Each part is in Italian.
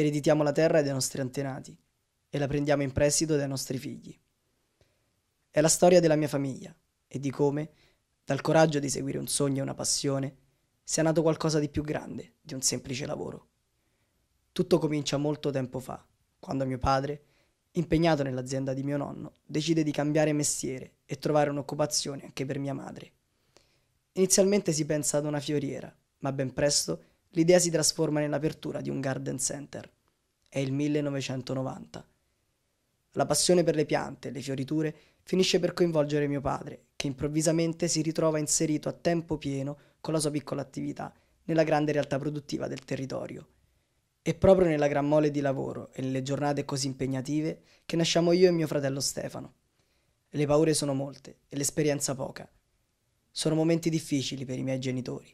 ereditiamo la terra dai nostri antenati e la prendiamo in prestito dai nostri figli. È la storia della mia famiglia e di come, dal coraggio di seguire un sogno e una passione, sia nato qualcosa di più grande di un semplice lavoro. Tutto comincia molto tempo fa, quando mio padre, impegnato nell'azienda di mio nonno, decide di cambiare mestiere e trovare un'occupazione anche per mia madre. Inizialmente si pensa ad una fioriera, ma ben presto l'idea si trasforma nell'apertura di un garden center. È il 1990. La passione per le piante, le fioriture, finisce per coinvolgere mio padre, che improvvisamente si ritrova inserito a tempo pieno con la sua piccola attività nella grande realtà produttiva del territorio. È proprio nella gran mole di lavoro e nelle giornate così impegnative che nasciamo io e mio fratello Stefano. Le paure sono molte e l'esperienza poca. Sono momenti difficili per i miei genitori.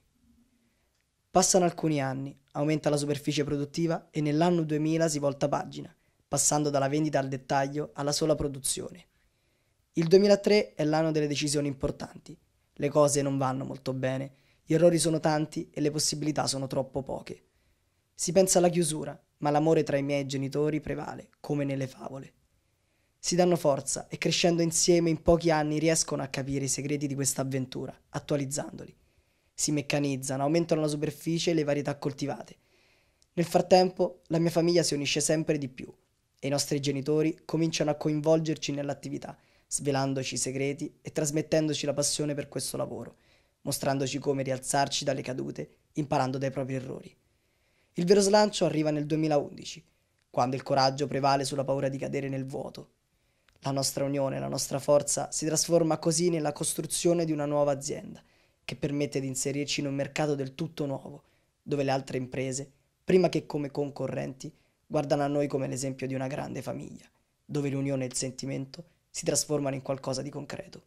Passano alcuni anni, aumenta la superficie produttiva e nell'anno 2000 si volta pagina, passando dalla vendita al dettaglio alla sola produzione. Il 2003 è l'anno delle decisioni importanti. Le cose non vanno molto bene, gli errori sono tanti e le possibilità sono troppo poche. Si pensa alla chiusura, ma l'amore tra i miei genitori prevale, come nelle favole. Si danno forza e crescendo insieme in pochi anni riescono a capire i segreti di questa avventura, attualizzandoli si meccanizzano, aumentano la superficie e le varietà coltivate. Nel frattempo la mia famiglia si unisce sempre di più e i nostri genitori cominciano a coinvolgerci nell'attività, svelandoci i segreti e trasmettendoci la passione per questo lavoro, mostrandoci come rialzarci dalle cadute, imparando dai propri errori. Il vero slancio arriva nel 2011, quando il coraggio prevale sulla paura di cadere nel vuoto. La nostra unione, la nostra forza si trasforma così nella costruzione di una nuova azienda – che permette di inserirci in un mercato del tutto nuovo, dove le altre imprese, prima che come concorrenti, guardano a noi come l'esempio di una grande famiglia, dove l'unione e il sentimento si trasformano in qualcosa di concreto.